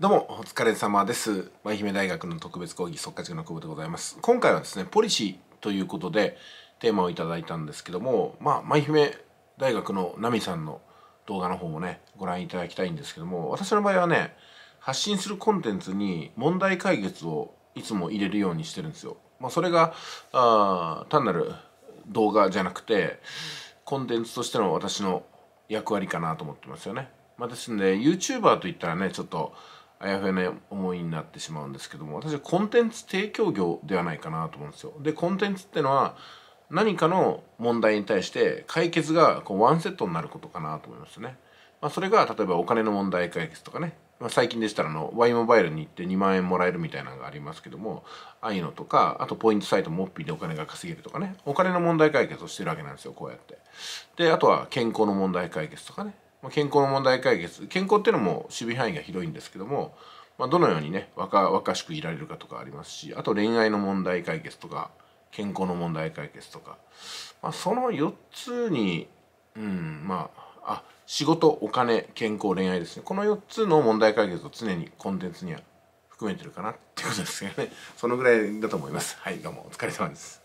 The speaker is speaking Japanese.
どうも、お疲れ様です。舞姫大学の特別講義、即活塾の久保でございます。今回はですね、ポリシーということでテーマをいただいたんですけども、まあ、舞姫大学のナミさんの動画の方もね、ご覧いただきたいんですけども、私の場合はね、発信するコンテンツに問題解決をいつも入れるようにしてるんですよ。まあ、それが、あ単なる動画じゃなくて、コンテンツとしての私の役割かなと思ってますよね。まあ、ですんで、YouTuber といったらね、ちょっと、あやふやな思いになってしまうんですけども私はコンテンツ提供業ではないかなと思うんですよ。でコンテンツってのは何かの問題に対して解決がこうワンセットになることかなと思いますね。まあ、それが例えばお金の問題解決とかね、まあ、最近でしたらあの Y モバイルに行って2万円もらえるみたいなのがありますけどもああいうのとかあとポイントサイトモッピーでお金が稼げるとかねお金の問題解決をしてるわけなんですよこうやって。であとは健康の問題解決とかねまあ、健康の問題解決健康っていうのも守備範囲が広いんですけども、まあ、どのようにね若々しくいられるかとかありますしあと恋愛の問題解決とか健康の問題解決とか、まあ、その4つに、うん、まああ仕事お金健康恋愛ですねこの4つの問題解決を常にコンテンツには含めてるかなっていうことですよねそのぐらいだと思いますはいどうもお疲れ様です